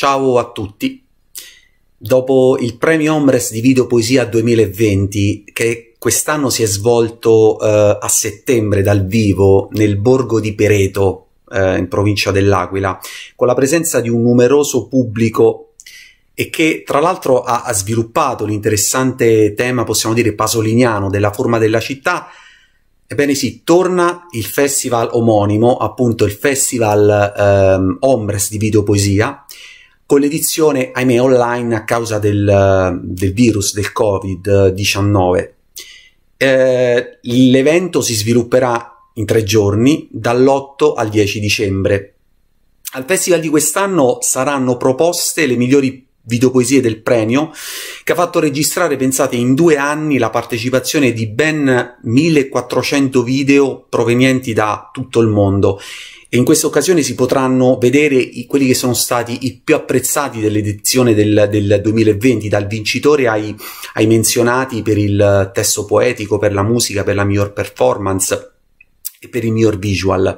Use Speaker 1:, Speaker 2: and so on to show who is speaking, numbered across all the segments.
Speaker 1: Ciao a tutti. Dopo il premio Ombres di video poesia 2020, che quest'anno si è svolto eh, a settembre dal vivo nel borgo di Pereto, eh, in provincia dell'Aquila, con la presenza di un numeroso pubblico e che tra l'altro ha, ha sviluppato l'interessante tema, possiamo dire, pasoliniano della forma della città, Ebbene sì, torna il festival omonimo, appunto il festival ehm, Ombres di videopoesia, con l'edizione, ahimè, online a causa del, del virus del Covid-19. Eh, l'evento si svilupperà in tre giorni, dall'8 al 10 dicembre. Al festival di quest'anno saranno proposte le migliori videopoesie del premio, che ha fatto registrare, pensate, in due anni la partecipazione di ben 1400 video provenienti da tutto il mondo e in questa occasione si potranno vedere i, quelli che sono stati i più apprezzati dell'edizione del, del, 2020, dal vincitore ai, ai menzionati per il testo poetico, per la musica, per la miglior performance e per il miglior visual.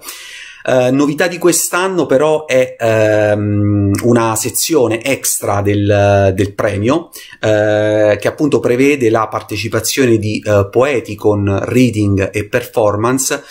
Speaker 1: Uh, novità di quest'anno però è um, una sezione extra del, del premio uh, che appunto prevede la partecipazione di uh, poeti con reading e performance,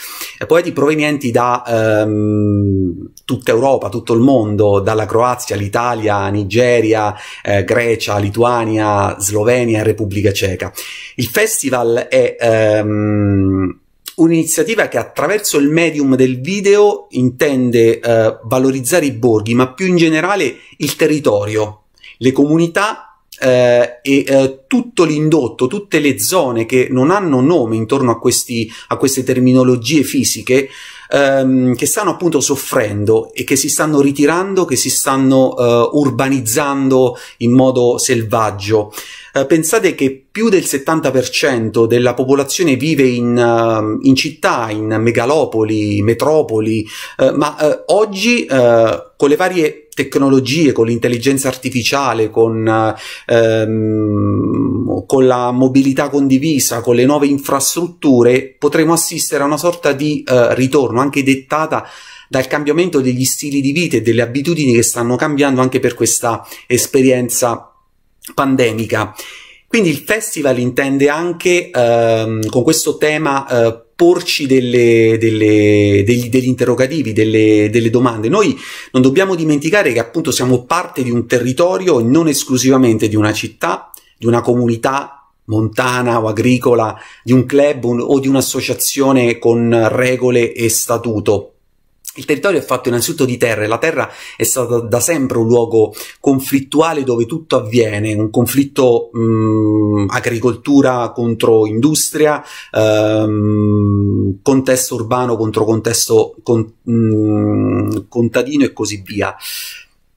Speaker 1: poeti provenienti da um, tutta Europa, tutto il mondo, dalla Croazia, l'Italia, Nigeria, eh, Grecia, Lituania, Slovenia, Repubblica Ceca. Il festival è... Um, un'iniziativa che attraverso il medium del video intende eh, valorizzare i borghi, ma più in generale il territorio, le comunità eh, e eh, tutto l'indotto, tutte le zone che non hanno nome intorno a, questi, a queste terminologie fisiche, ehm, che stanno appunto soffrendo e che si stanno ritirando, che si stanno eh, urbanizzando in modo selvaggio. Eh, pensate che più del 70% della popolazione vive in, ehm, in città, in megalopoli, metropoli, eh, ma eh, oggi eh, con le varie tecnologie, con l'intelligenza artificiale, con ehm, con la mobilità condivisa, con le nuove infrastrutture, potremo assistere a una sorta di eh, ritorno anche dettata dal cambiamento degli stili di vita e delle abitudini che stanno cambiando anche per questa esperienza pandemica. Quindi il festival intende anche ehm, con questo tema eh, porci delle, delle, degli, degli, interrogativi, delle, delle, domande. Noi non dobbiamo dimenticare che appunto siamo parte di un territorio e non esclusivamente di una città di una comunità montana o agricola, di un club un, o di un'associazione con regole e statuto. Il territorio è fatto innanzitutto di terra e la terra è stata da sempre un luogo conflittuale dove tutto avviene, un conflitto mh, mm, agricoltura contro industria, ehm, contesto urbano contro contesto con, mh, mm, contadino e così via.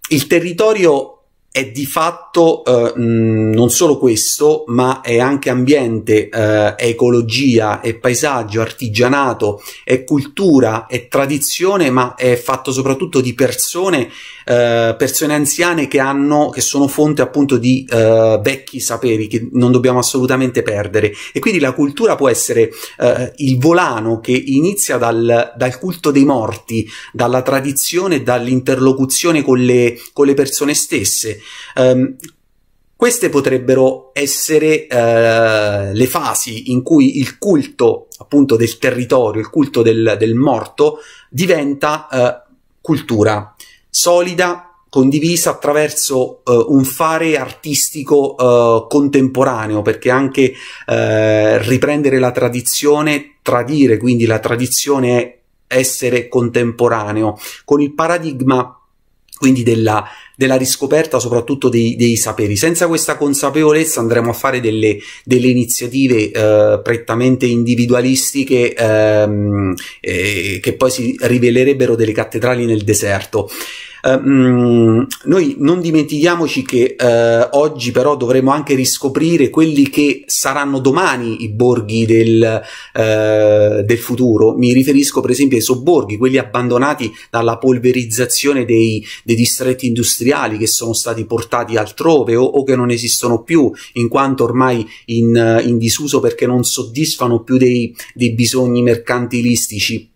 Speaker 1: Il territorio è di fatto eh, mm, non solo questo, ma è anche ambiente, eh, è ecologia, è paesaggio, artigianato, è cultura, è tradizione, ma è fatto soprattutto di persone, eh, persone anziane che, hanno, che sono fonte appunto di eh, vecchi saperi che non dobbiamo assolutamente perdere. E quindi la cultura può essere eh, il volano che inizia dal, dal, culto dei morti, dalla tradizione, dall'interlocuzione con con le persone stesse Um, queste potrebbero essere eh, le fasi in cui il culto appunto del territorio, il culto del, del morto diventa eh, cultura solida, condivisa attraverso eh, un fare artistico eh, contemporaneo, perché anche eh, riprendere la tradizione, tradire quindi la tradizione è essere contemporaneo, con il paradigma quindi della della riscoperta soprattutto dei, dei saperi. Senza questa consapevolezza andremo a fare delle, delle iniziative eh, prettamente individualistiche ehm, eh, che poi si rivelerebbero delle cattedrali nel deserto. Uh, noi non dimentichiamoci che uh, oggi però dovremo anche riscoprire quelli che saranno domani i borghi del, uh, del futuro. Mi riferisco per esempio ai sobborghi, quelli abbandonati dalla polverizzazione dei, dei distretti industriali materiali che sono stati portati altrove o, o che non esistono più, in quanto ormai in, in disuso perché non soddisfano più dei, dei bisogni mercantilistici.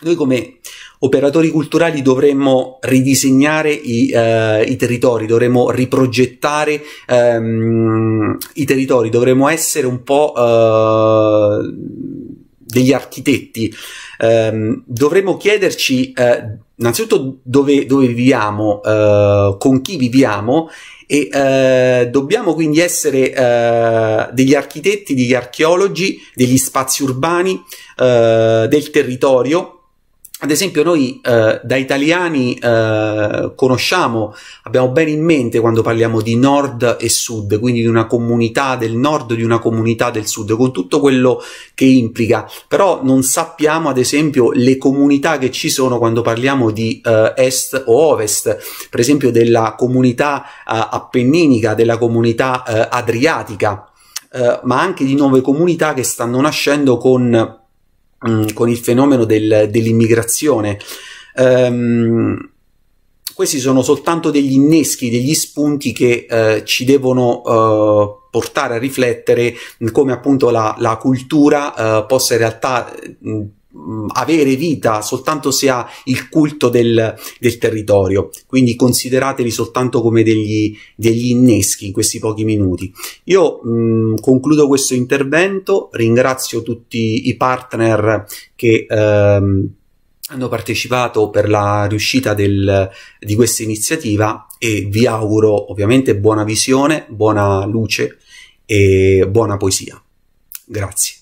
Speaker 1: Noi come operatori culturali dovremmo ridisegnare i, eh, i territori, dovremmo riprogettare ehm, i territori, dovremmo essere un po' eh, degli architetti, ehm, dovremmo chiederci eh, innanzitutto dove, dove viviamo, eh, con chi viviamo e eh, dobbiamo quindi essere eh, degli architetti, degli archeologi, degli spazi urbani, eh, del territorio ad esempio noi eh, da italiani eh, conosciamo, abbiamo bene in mente quando parliamo di nord e sud, quindi di una comunità del nord, di una comunità del sud, con tutto quello che implica, però non sappiamo ad esempio le comunità che ci sono quando parliamo di eh, est o ovest, per esempio della comunità eh, appenninica, della comunità eh, adriatica, eh, ma anche di nuove comunità che stanno nascendo con Mm, con il fenomeno del, dell'immigrazione. Um, questi sono soltanto degli inneschi, degli spunti che eh, ci devono eh, portare a riflettere mm, come appunto la, la cultura eh, possa in realtà mm, Mm, avere vita soltanto se ha il culto del, del territorio, quindi considerateli soltanto come degli, degli, inneschi in questi pochi minuti. Io mh, mm, concludo questo intervento, ringrazio tutti i partner che ehm, hanno partecipato per la riuscita del, di questa iniziativa e vi auguro ovviamente buona visione, buona luce e buona poesia. Grazie.